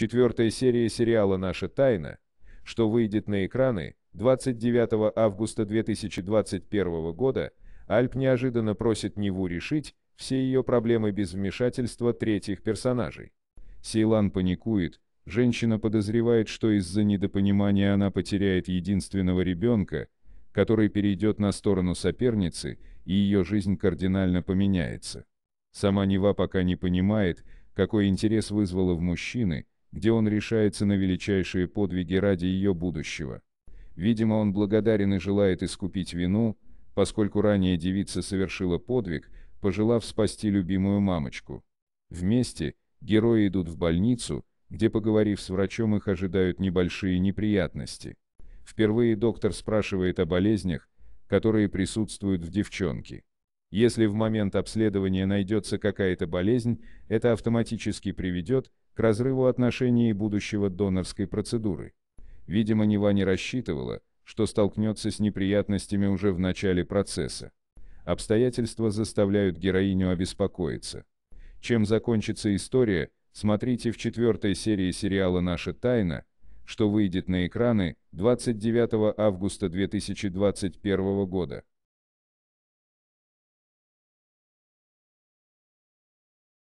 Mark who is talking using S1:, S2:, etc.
S1: Четвертая серия сериала «Наша тайна», что выйдет на экраны 29 августа 2021 года, Альп неожиданно просит Неву решить все ее проблемы без вмешательства третьих персонажей. Сейлан паникует, женщина подозревает, что из-за недопонимания она потеряет единственного ребенка, который перейдет на сторону соперницы, и ее жизнь кардинально поменяется. Сама Нева пока не понимает, какой интерес вызвала в мужчины, где он решается на величайшие подвиги ради ее будущего. Видимо, он благодарен и желает искупить вину, поскольку ранее девица совершила подвиг, пожелав спасти любимую мамочку. Вместе герои идут в больницу, где, поговорив с врачом, их ожидают небольшие неприятности. Впервые доктор спрашивает о болезнях, которые присутствуют в девчонке. Если в момент обследования найдется какая-то болезнь, это автоматически приведет к разрыву отношений будущего донорской процедуры. Видимо, Нева не рассчитывала, что столкнется с неприятностями уже в начале процесса. Обстоятельства заставляют героиню обеспокоиться. Чем закончится история, смотрите в четвертой серии сериала «Наша тайна», что выйдет на экраны 29 августа 2021 года.